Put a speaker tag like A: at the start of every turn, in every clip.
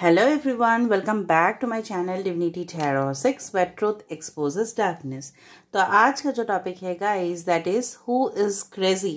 A: Hello everyone welcome back to my channel Divinity Tarot six wait truth expose darkness तो आज का जो topic है guys that is who is crazy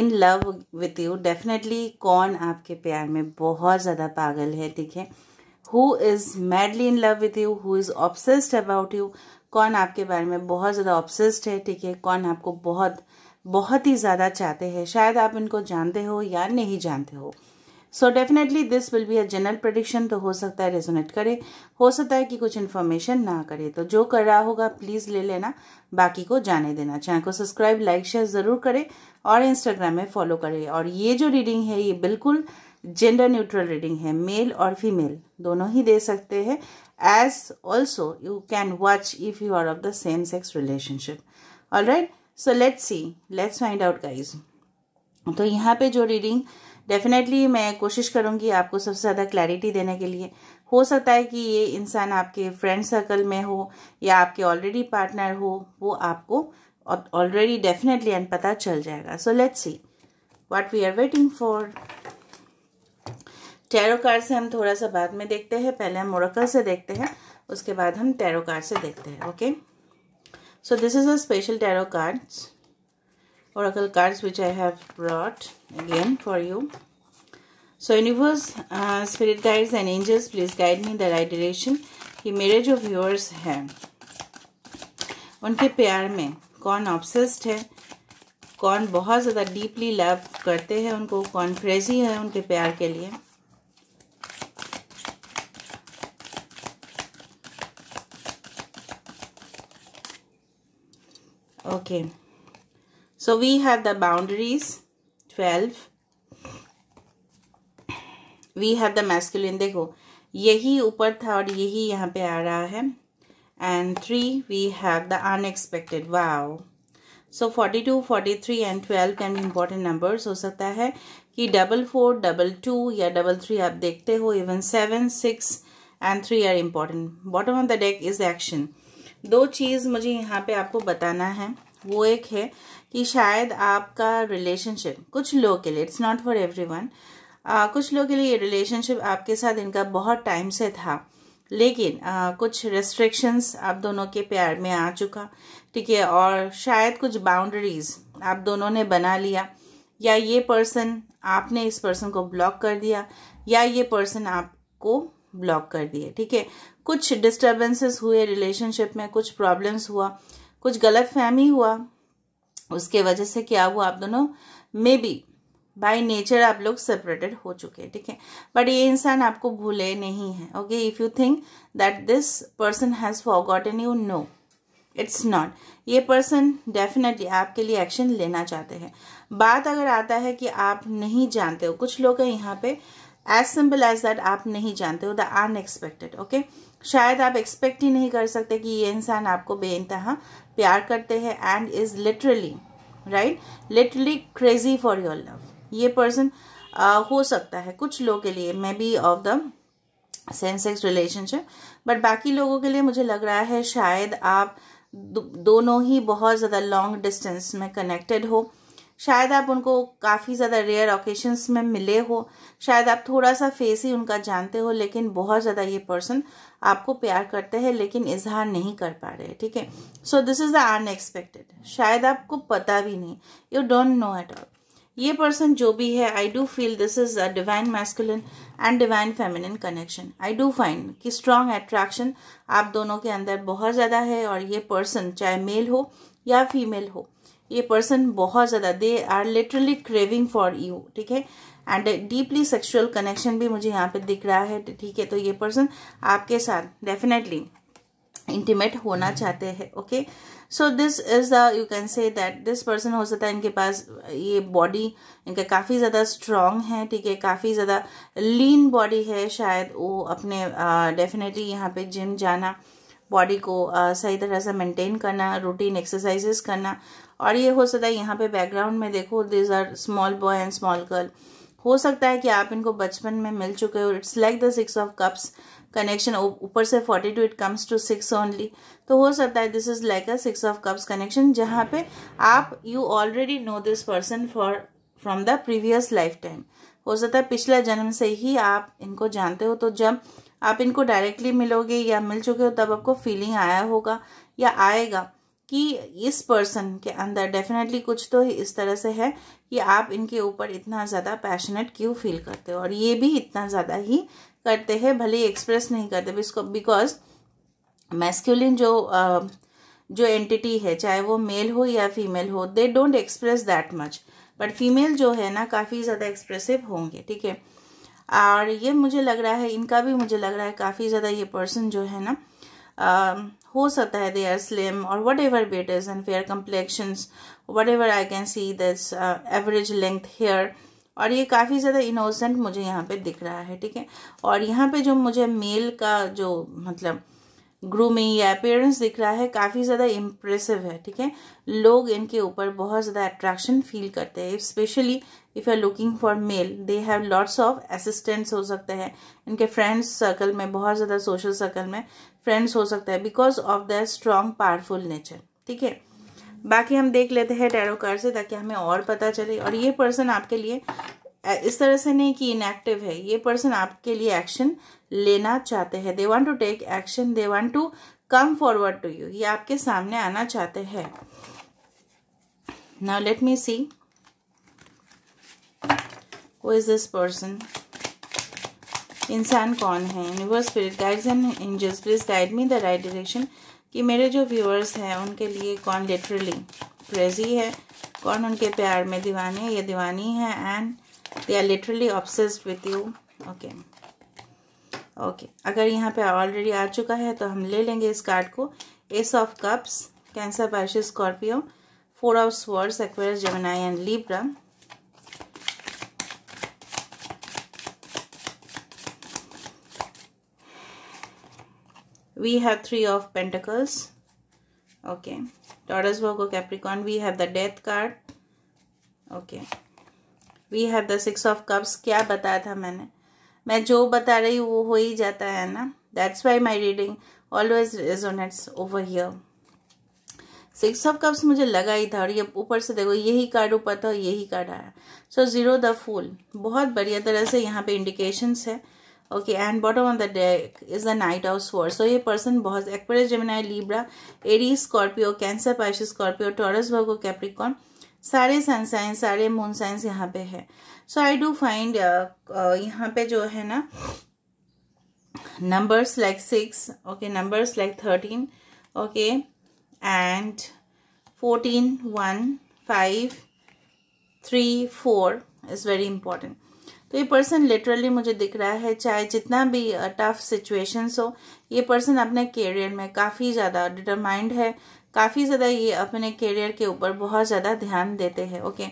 A: in love with you definitely कौन आपके प्यार में बहुत ज़्यादा पागल है ठीक है who is madly in love with you who is obsessed about you कौन आपके बारे में बहुत ज़्यादा ऑब्सेस्ड है ठीक है कौन आपको बहुत बहुत ही ज़्यादा चाहते हैं शायद आप इनको जानते हो या नहीं जानते हो so definitely this will be a general prediction तो हो सकता है रेजोनेट करे हो सकता है कि कुछ इन्फॉर्मेशन ना करे तो जो कर रहा होगा प्लीज़ ले लेना बाकी को जाने देना चैनल को सब्सक्राइब लाइक शेयर ज़रूर करें और इंस्टाग्राम में फॉलो करें और ये जो रीडिंग है ये बिल्कुल जेंडर न्यूट्रल रीडिंग है मेल और फीमेल दोनों ही दे सकते हैं as also you can watch if you are of the same sex relationship all right so let's see let's find out guys तो यहाँ पे जो रीडिंग डेफिनेटली मैं कोशिश करूँगी आपको सबसे ज़्यादा क्लैरिटी देने के लिए हो सकता है कि ये इंसान आपके फ्रेंड सर्कल में हो या आपके ऑलरेडी पार्टनर हो वो आपको ऑलरेडी डेफिनेटली एंड पता चल जाएगा so let's see what we are waiting for tarot card से हम थोड़ा सा बाद में देखते हैं पहले हम ओरकल से देखते हैं उसके बाद हम टैरो कार्ड से देखते हैं okay so this is a special tarot cards oracle cards which I have brought again for you. So universe, uh, spirit guides and angels, please guide me in the right direction. ये मेरे जो viewers हैं उनके प्यार में कौन obsessed है कौन बहुत ज़्यादा डीपली लव करते हैं उनको कौन क्रेजी है उनके प्यार के लिए okay okay. So we have the boundaries 12. We have the masculine देखो यही ऊपर था और यही यहाँ पे आ रहा है and three we have the unexpected wow so forty two forty three and twelve can भी इंपॉर्टेंट हो सकता है कि डबल फोर डबल टू या डबल थ्री आप देखते हो even seven six and three are important bottom of the deck is action दो चीज़ मुझे यहाँ पे आपको बताना है वो एक है कि शायद आपका रिलेशनशिप कुछ लोग के लिए it's not for everyone कुछ लोग के लिए ये रिलेशनशिप आपके साथ इनका बहुत टाइम से था लेकिन आ, कुछ रेस्ट्रिक्शंस आप दोनों के प्यार में आ चुका ठीक है और शायद कुछ बाउंड्रीज आप दोनों ने बना लिया या ये पर्सन आपने इस पर्सन को ब्लॉक कर दिया या ये पर्सन आपको ब्लॉक कर दिए ठीक है कुछ डिस्टर्बेंसेस हुए रिलेशनशिप में कुछ प्रॉब्लम्स हुआ कुछ गलत फहमी हुआ उसके वजह से क्या हुआ आप दोनों मे बी बाय नेचर आप लोग सेपरेटेड हो चुके हैं ठीक है बट ये इंसान आपको भूले नहीं है okay if you think that this person has forgotten you know it's not ये पर्सन डेफिनेटली आपके लिए एक्शन लेना चाहते हैं बात अगर आता है कि आप नहीं जानते हो कुछ लोग हैं यहाँ पे एज सिंपल एज दैट आप नहीं जानते हो द अनएक्सपेक्टेड ओके शायद आप एक्सपेक्ट ही नहीं कर सकते कि ये इंसान आपको बेानतहा प्यार करते हैं and is literally right literally crazy for your love ये पर्सन uh, हो सकता है कुछ लोगों के लिए may be of the same sex relationship but बाकी लोगों के लिए मुझे लग रहा है शायद आप दो, दोनों ही बहुत ज़्यादा लॉन्ग डिस्टेंस में कनेक्टेड हो शायद आप उनको काफ़ी ज़्यादा रेयर ओकेशंस में मिले हो शायद आप थोड़ा सा फेस ही उनका जानते हो लेकिन बहुत ज़्यादा ये पर्सन आपको प्यार करते हैं लेकिन इजहार नहीं कर पा रहे ठीक है so this is the unexpected शायद आपको पता भी नहीं you don't know at all ये पर्सन जो भी है I do feel this is a divine masculine and divine feminine connection I do find कि स्ट्रॉन्ग एट्रैक्शन आप दोनों के अंदर बहुत ज़्यादा है और ये पर्सन चाहे मेल हो या फीमेल हो ये पर्सन बहुत ज़्यादा they are literally craving for you ठीक है एंड डीपली सेक्सुअल कनेक्शन भी मुझे यहाँ पे दिख रहा है ठीक है तो ये पर्सन आपके साथ डेफिनेटली इंटीमेट होना चाहते हैं okay so this is the you can say that this person हो सकता है इनके पास ये बॉडी इनका काफ़ी ज़्यादा स्ट्रांग है ठीक है काफ़ी ज़्यादा लीन बॉडी है शायद वो अपने डेफिनेटली uh, यहाँ पे जिम जाना बॉडी को आ, सही तरह से मेंटेन करना रूटीन एक्सरसाइजेस करना और ये हो सकता है यहाँ पे बैकग्राउंड में देखो these are small boy and small girl हो सकता है कि आप इनको बचपन में मिल चुके हो it's like the six of cups connection ऊपर से forty two it comes to six only तो हो सकता है this is like a six of cups connection जहाँ पे आप you already know this person for from the previous lifetime हो सकता है पिछला जन्म से ही आप इनको जानते हो तो जब आप इनको डायरेक्टली मिलोगे या मिल चुके हो तब आपको फीलिंग आया होगा या आएगा कि इस पर्सन के अंदर डेफिनेटली कुछ तो इस तरह से है कि आप इनके ऊपर इतना ज़्यादा पैशनेट क्यों फील करते हो और ये भी इतना ज़्यादा ही करते हैं भले ही एक्सप्रेस नहीं करते बिकॉज मैस्क्यूलिन जो जो एंटिटी है चाहे वो मेल हो या फीमेल हो they don't express that much but female जो है ना काफ़ी ज़्यादा एक्सप्रेसिव होंगे ठीक है और ये मुझे लग रहा है इनका भी मुझे लग रहा है काफ़ी ज़्यादा ये पर्सन जो है ना हो सकता है दे आर स्लिम और whatever bet is and fair complexions whatever I can see this average length hair और ये काफ़ी ज़्यादा इनोसेंट मुझे यहाँ पे दिख रहा है ठीक है और यहाँ पे जो मुझे मेल का जो मतलब ग्रूमिंग या अपेयरेंस दिख रहा है काफ़ी ज़्यादा इम्प्रेसिव है ठीक है लोग इनके ऊपर बहुत ज़्यादा अट्रैक्शन फील करते हैं specially if you are looking for male they have lots of assistants हो सकते हैं इनके फ्रेंड्स सर्कल में बहुत ज़्यादा सोशल सर्कल में फ्रेंड्स हो सकता है because of their strong powerful nature ठीक है बाकी हम देख लेते हैं टेरोकार से ताकि हमें और पता चले और ये पर्सन आपके लिए इस तरह से नहीं कि इनएक्टिव है ये पर्सन आपके लिए एक्शन लेना चाहते हैं they want to take action they want to come forward to you ये आपके सामने आना चाहते हैं now let me see who is this person इंसान कौन है universe spirit guides and angels please guide me the right direction कि मेरे जो व्यूअर्स हैं उनके लिए कौन लिटरली क्रेजी है कौन उनके प्यार में दीवाने या दीवानी है and they are literally obsessed with you okay okay अगर यहाँ पे ऑलरेडी आ चुका है तो हम ले लेंगे इस कार्ड को ace of cups Cancer Pisces Scorpio four of swords Aquarius Gemini and Libra have three of of okay okay taurus virgo Capricorn we have the death card okay we have the six of cups क्या बताया था मैंने मैं जो बता रही हूँ वो हो ही जाता है ना that's why my reading always resonates over here six of cups मुझे लगा ही था और ये ऊपर से देखो यही कार्ड ऊपर था यही कार्ड आया सो जीरो द फूल बहुत बढ़िया तरह से यहाँ पे इंडिकेशंस है okay and bottom of the deck is the knight of swords so ये पर्सन बहुत Aquarius Gemini Libra Aries Scorpio Cancer Pisces Scorpio Taurus Virgo Capricorn सारे सन साइंस सारे मून साइंस यहाँ पे है सो आई डू फाइंड यहाँ पे जो है ना numbers like six okay numbers like thirteen okay and fourteen one five three four is very important तो ये पर्सन लिटरली मुझे दिख रहा है चाहे जितना भी टफ uh, सिचुएशंस हो ये पर्सन अपने करियर में काफ़ी ज़्यादा डिटरमाइंड है काफ़ी ज़्यादा ये अपने करियर के ऊपर बहुत ज़्यादा ध्यान देते हैं ओके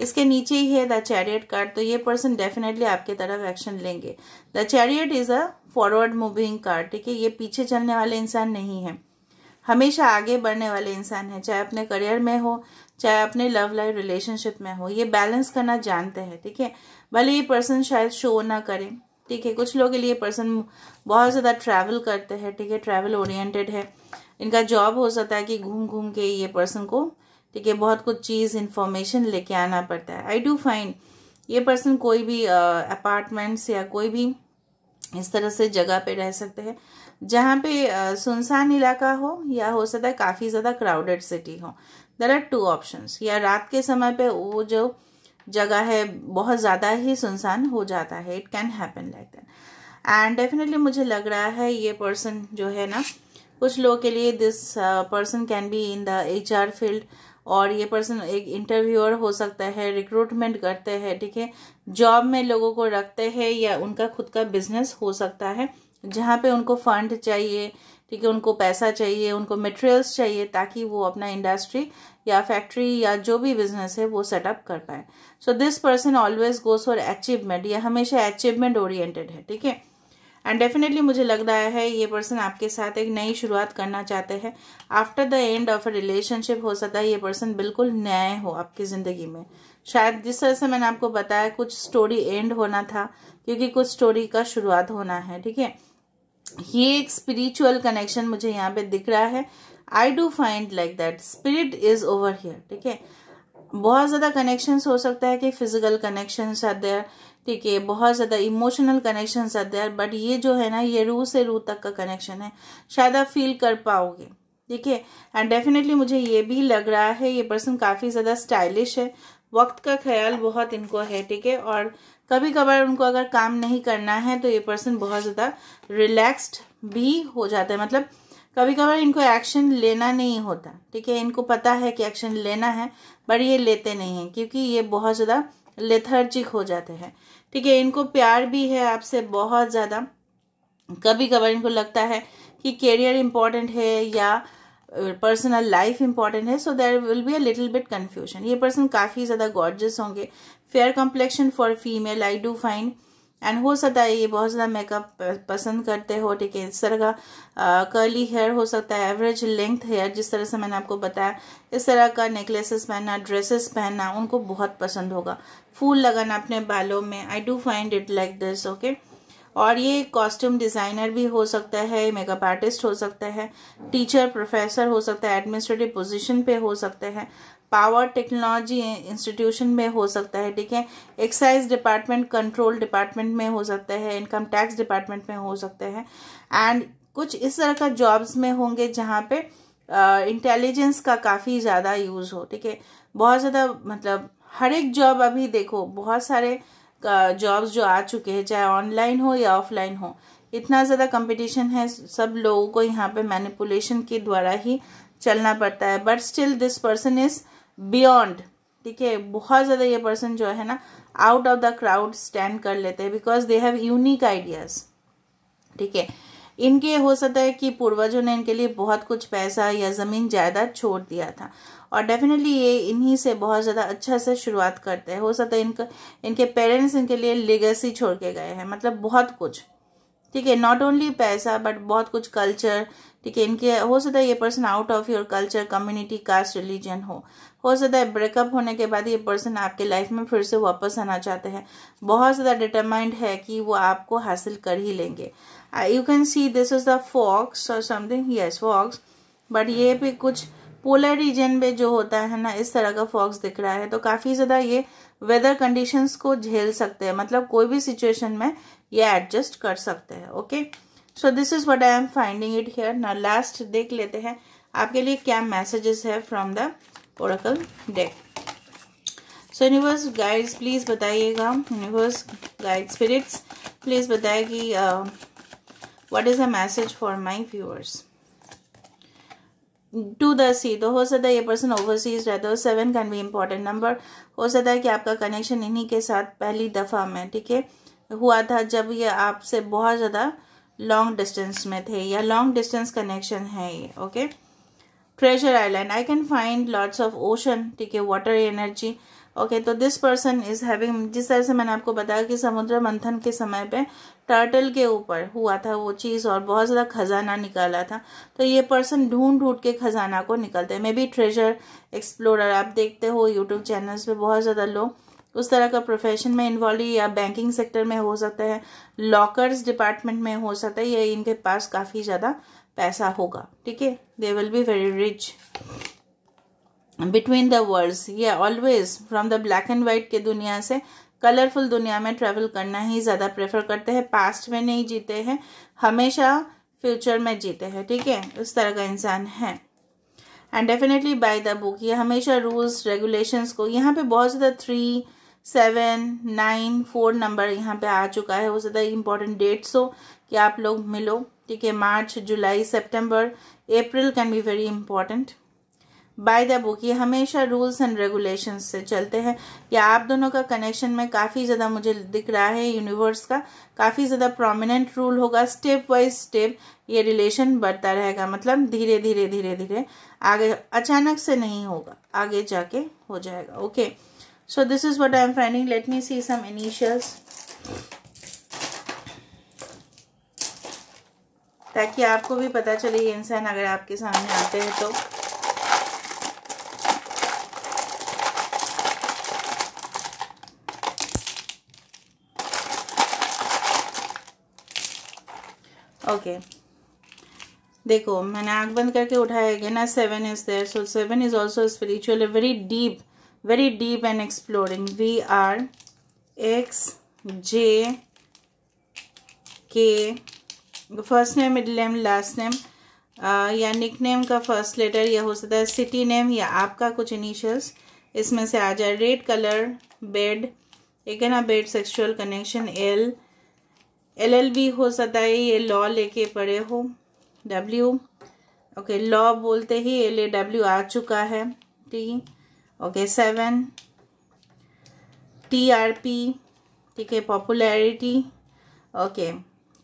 A: इसके नीचे ही है द चैरियट कार्ड तो ये पर्सन डेफिनेटली आपके तरफ एक्शन लेंगे the chariot is a forward moving card ठीक है ये पीछे चलने वाले इंसान नहीं है हमेशा आगे बढ़ने वाले इंसान हैं चाहे अपने करियर में हो चाहे अपने लव लाइफ रिलेशनशिप में हो ये बैलेंस करना जानते हैं ठीक है भले ये पर्सन शायद शो ना करें ठीक है कुछ लोगों के लिए पर्सन बहुत ज़्यादा ट्रैवल करते हैं ठीक है ट्रैवल ओरिएंटेड है इनका जॉब हो सकता है कि घूम घूम के ये पर्सन को ठीक है बहुत कुछ चीज़ इन्फॉर्मेशन लेके आना पड़ता है आई डू फाइंड ये पर्सन कोई भी अपार्टमेंट्स या कोई भी इस तरह से जगह पे रह सकते हैं जहाँ पे सुनसान इलाका हो या हो सकता है काफ़ी ज़्यादा क्राउडेड सिटी हो देर आर टू ऑप्शन या रात के समय पे वो जो जगह है बहुत ज़्यादा ही सुनसान हो जाता है it can happen like that and definitely मुझे लग रहा है ये पर्सन जो है ना कुछ लोगों के लिए this person can be in the H R field और ये पर्सन एक इंटरव्यूअर हो सकता है रिक्रूटमेंट करते हैं ठीक है जॉब में लोगों को रखते हैं या उनका खुद का बिजनेस हो सकता है जहाँ पे उनको फंड चाहिए ठीक है उनको पैसा चाहिए उनको मटेरियल्स चाहिए ताकि वो अपना इंडस्ट्री या फैक्ट्री या जो भी बिजनेस है वो सेटअप कर पाए so this person always goes for achievement या हमेशा अचीवमेंट ओरिएंटेड है ठीक है एंड डेफिनेटली मुझे लग रहा है ये पर्सन आपके साथ एक नई शुरुआत करना चाहते हैं after the end of a relationship हो सकता है ये पर्सन बिल्कुल नए हो आपकी ज़िंदगी में शायद जिस तरह से मैंने आपको बताया कुछ स्टोरी एंड होना था क्योंकि कुछ स्टोरी का शुरुआत होना है ठीक है ये एक स्पिरिचुअल कनेक्शन मुझे यहाँ पे दिख रहा है I do find like that spirit is over here ठीक है बहुत ज़्यादा कनेक्शंस हो सकता है कि फिजिकल कनेक्शंस आर देयर ठीक है बहुत ज़्यादा इमोशनल कनेक्शन आते हैं बट ये जो है ना ये रूह से रूह तक का कनेक्शन है शायद आप फील कर पाओगे ठीक है एंड डेफिनेटली मुझे ये भी लग रहा है ये पर्सन काफ़ी ज़्यादा स्टाइलिश है वक्त का ख्याल बहुत इनको है ठीक है और कभी कभार उनको अगर काम नहीं करना है तो ये पर्सन बहुत ज़्यादा रिलैक्स्ड भी हो जाता है मतलब कभी कभार इनको एक्शन लेना नहीं होता ठीक है इनको पता है कि एक्शन लेना है बट ये लेते नहीं हैं क्योंकि ये बहुत ज़्यादा लेथर्जिक हो जाते हैं ठीक है इनको प्यार भी है आपसे बहुत ज़्यादा कभी कभार इनको लगता है कि कैरियर इम्पॉर्टेंट है या पर्सनल लाइफ इंपॉर्टेंट है so there will be a little bit confusion ये पर्सन काफ़ी ज़्यादा गॉर्जस होंगे fair complexion for female I do find and हो सकता है ये बहुत ज़्यादा मेकअप पसंद करते हो ठीक है इस तरह का कर्ली हेयर हो सकता है एवरेज लेंथ हेयर जिस तरह से मैंने आपको बताया इस तरह का नेकलेसेस पहनना ड्रेसेस पहनना उनको बहुत पसंद होगा फूल लगाना अपने बालों में I do find it like this okay और ये कॉस्ट्यूम डिज़ाइनर भी हो सकता है मेकअप आर्टिस्ट हो सकता है टीचर प्रोफेसर हो सकता है एडमिनिस्ट्रेटिव पोजिशन पे हो सकते हैं पावर टेक्नोलॉजी इंस्टीट्यूशन में हो सकता है ठीक है एक्साइज डिपार्टमेंट कंट्रोल डिपार्टमेंट में हो सकता है इनकम टैक्स डिपार्टमेंट में हो सकते हैं एंड कुछ इस तरह का जॉब्स में होंगे जहाँ पे इंटेलिजेंस uh, का काफ़ी ज़्यादा यूज़ हो ठीक है बहुत ज़्यादा मतलब हर एक जॉब अभी देखो बहुत सारे जॉब्स जो आ चुके हैं चाहे ऑनलाइन हो या ऑफलाइन हो इतना ज़्यादा कंपटीशन है सब लोगों को यहाँ पे मैनिपुलेशन के द्वारा ही चलना पड़ता है but still this person is beyond ठीक है बहुत ज़्यादा ये पर्सन जो है ना out of the crowd stand कर लेते हैं because they have unique ideas ठीक है इनके हो सकता है कि पूर्वजों ने इनके लिए बहुत कुछ पैसा या ज़मीन जायदाद छोड़ दिया था और डेफिनेटली ये इन्हीं से बहुत ज़्यादा अच्छा से शुरुआत करते हैं हो सकता है इनका इनके पेरेंट्स इनके लिए लेगेसी छोड़ के गए हैं मतलब बहुत कुछ ठीक है नॉट ओनली पैसा बट बहुत कुछ कल्चर ठीक है इनके हो सकता है ये person out of your culture community caste religion हो हो सकता है ब्रेकअप होने के बाद ये पर्सन आपके लाइफ में फिर से वापस आना चाहते हैं बहुत ज़्यादा डिटरमाइंड है कि वो आपको हासिल कर ही लेंगे you can see this is the fox और समथिंग यस फॉक्स बट ये भी कुछ पोलर रीजन में जो होता है ना इस तरह का फॉक्स दिख रहा है तो काफ़ी ज़्यादा ये वेदर कंडीशंस को झेल सकते हैं मतलब कोई भी सिचुएशन में ये एडजस्ट कर सकते हैं okay so this is what I am finding it here ना लास्ट देख लेते हैं आपके लिए क्या मैसेजेस है from the oracle deck so universe guides please बताइएगा यूनिवर्स गाइड स्पिरिट्स प्लीज़ बताए कि what is a message for my viewers to the see तो हो सकता है ये पर्सन ओवरसीज रहता है seven can be important number हो सकता है कि आपका कनेक्शन इन्हीं के साथ पहली दफ़ा में ठीक है हुआ था जब ये आपसे बहुत ज़्यादा लॉन्ग डिस्टेंस में थे या लॉन्ग डिस्टेंस कनेक्शन है ये okay okay? Treasure island i can find lots of ocean ठीक है water energy ओके तो दिस पर्सन इज हैविंग जिस तरह से मैंने आपको बताया कि समुद्र मंथन के समय पे टर्टल के ऊपर हुआ था वो चीज़ और बहुत ज़्यादा खजाना निकाला था तो ये पर्सन ढूंढ ढूंढ के खजाना को निकलते हैं मे बी ट्रेजर एक्सप्लोरर आप देखते हो यूट्यूब चैनल्स पे बहुत ज़्यादा लोग उस तरह का प्रोफेशन में इन्वॉल्व या बैंकिंग सेक्टर में हो सकता है लॉकर्स डिपार्टमेंट में हो सकता है ये इनके पास काफ़ी ज़्यादा पैसा होगा ठीक है they will be very rich between the worlds ये always from the black and white के दुनिया से कलरफुल दुनिया में ट्रेवल करना ही ज़्यादा प्रेफर करते हैं पास्ट में नहीं जीते हैं हमेशा फ्यूचर में जीते हैं ठीक है उस तरह का इंसान है and definitely by the book ये हमेशा रूल्स रेगुलेशंस को यहाँ पे बहुत ज़्यादा three seven nine four number यहाँ पे आ चुका है वो ज़्यादा इंपॉर्टेंट डेट्स हो कि आप लोग मिलो ठीक है March July September April can be very important by the book ये हमेशा रूल्स एंड रेगुलेशन से चलते हैं या आप दोनों का कनेक्शन में काफ़ी ज़्यादा मुझे दिख रहा है यूनिवर्स का काफ़ी ज़्यादा प्रोमिनेंट रूल होगा स्टेप वाइज स्टेप ये रिलेशन बढ़ता रहेगा मतलब धीरे धीरे धीरे धीरे आगे अचानक से नहीं होगा आगे जाके हो जाएगा okay so this is what I am finding let me see some initials ताकि आपको भी पता चले ये इंसान अगर आपके सामने आते हैं तो ओके देखो मैंने आंख बंद करके उठाया गया ना seven is there so seven is also spiritual very deep very deep and exploring we are X J K first name middle name last name या निक नेम का फर्स्ट लेटर या हो सकता है सिटी नेम या आपका कुछ initials इसमें से आ जाए रेड कलर बेड एक है ना bed sexual connection L L L B हो सकता है ये लॉ लेके पड़े हो डब्ल्यू ओके लॉ बोलते ही एल ए डब्ल्यू आ चुका है T okay seven T R P ठीक है पॉपुलैरिटी ओके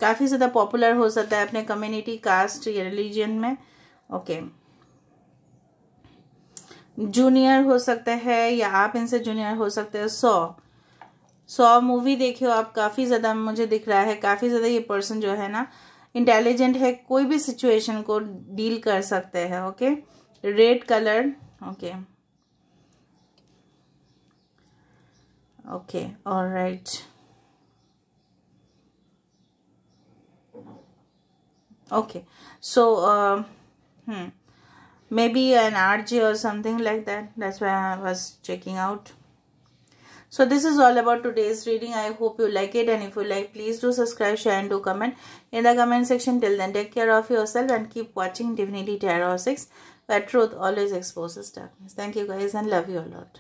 A: काफ़ी ज़्यादा पॉपुलर हो सकता है अपने कम्युनिटी कास्ट या रिलीजन में ओके जूनियर हो सकता है या आप इनसे जूनियर हो सकते हैं सौ सौ मूवी देखे हो आप काफ़ी ज़्यादा मुझे दिख रहा है काफ़ी ज़्यादा ये पर्सन जो है ना इंटेलिजेंट है कोई भी सिचुएशन को डील कर सकते हैं okay red colour okay okay और right okay so uh, hmm, maybe an R G or something like that that's why I was checking out so this is all about today's reading I hope you like it and if you like please do subscribe share and do comment in the comment section till then take care of yourself and keep watching Divinity Tarot 6 where truth always exposes darkness thank you guys and love you a lot